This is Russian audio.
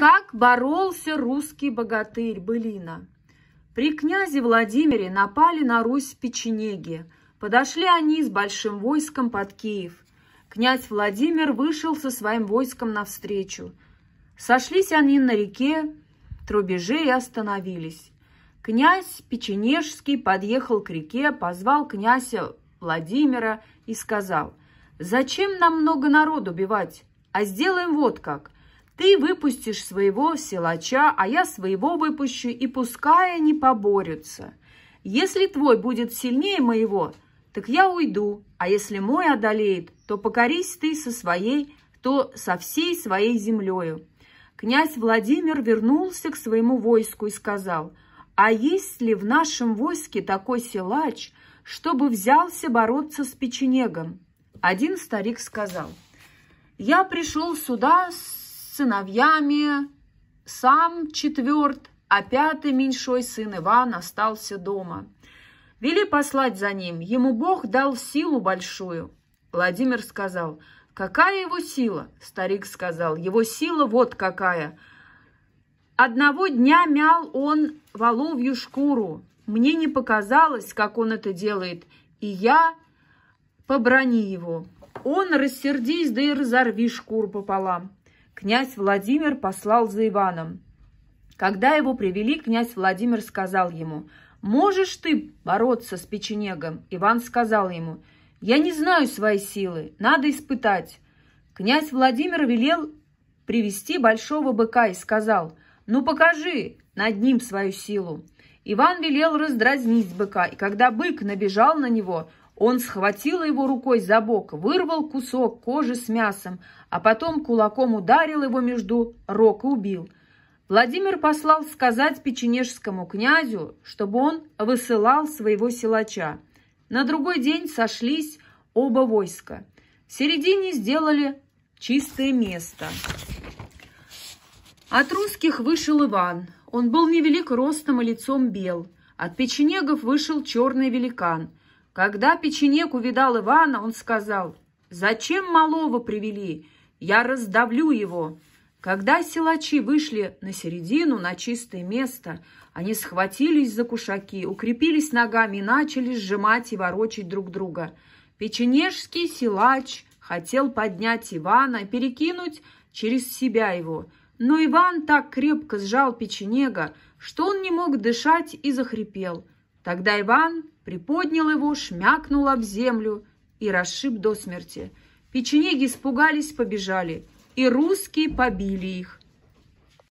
Как боролся русский богатырь Былина? При князе Владимире напали на Русь печенеги. Подошли они с большим войском под Киев. Князь Владимир вышел со своим войском навстречу. Сошлись они на реке, трубеже и остановились. Князь Печенежский подъехал к реке, позвал князя Владимира и сказал, «Зачем нам много народу убивать? А сделаем вот как. Ты выпустишь своего силача, а я своего выпущу, и пускай они поборются. Если твой будет сильнее моего, так я уйду, а если мой одолеет, то покорись ты со своей, то со всей своей землею». Князь Владимир вернулся к своему войску и сказал, «А есть ли в нашем войске такой силач, чтобы взялся бороться с печенегом?» Один старик сказал, «Я пришел сюда с сыновьями, сам четверт, а пятый меньшой сын Иван остался дома. Вели послать за ним, ему Бог дал силу большую. Владимир сказал, какая его сила? Старик сказал, его сила вот какая. Одного дня мял он воловью шкуру. Мне не показалось, как он это делает, и я побрани его. Он, рассердись, да и разорви шкуру пополам князь Владимир послал за Иваном. Когда его привели, князь Владимир сказал ему, «Можешь ты бороться с печенегом?» Иван сказал ему, «Я не знаю своей силы, надо испытать». Князь Владимир велел привести большого быка и сказал, «Ну покажи над ним свою силу». Иван велел раздразнить быка, и когда бык набежал на него, он схватил его рукой за бок, вырвал кусок кожи с мясом, а потом кулаком ударил его между рог и убил. Владимир послал сказать печенежскому князю, чтобы он высылал своего силача. На другой день сошлись оба войска. В середине сделали чистое место. От русских вышел Иван. Он был невелик ростом и лицом бел. От печенегов вышел черный великан – когда печенек увидал Ивана, он сказал, «Зачем малого привели? Я раздавлю его!» Когда силачи вышли на середину, на чистое место, они схватились за кушаки, укрепились ногами и начали сжимать и ворочать друг друга. Печенежский силач хотел поднять Ивана, и перекинуть через себя его. Но Иван так крепко сжал печенега, что он не мог дышать и захрипел – Тогда Иван приподнял его, шмякнул об землю и расшиб до смерти. Печенеги испугались, побежали, и русские побили их.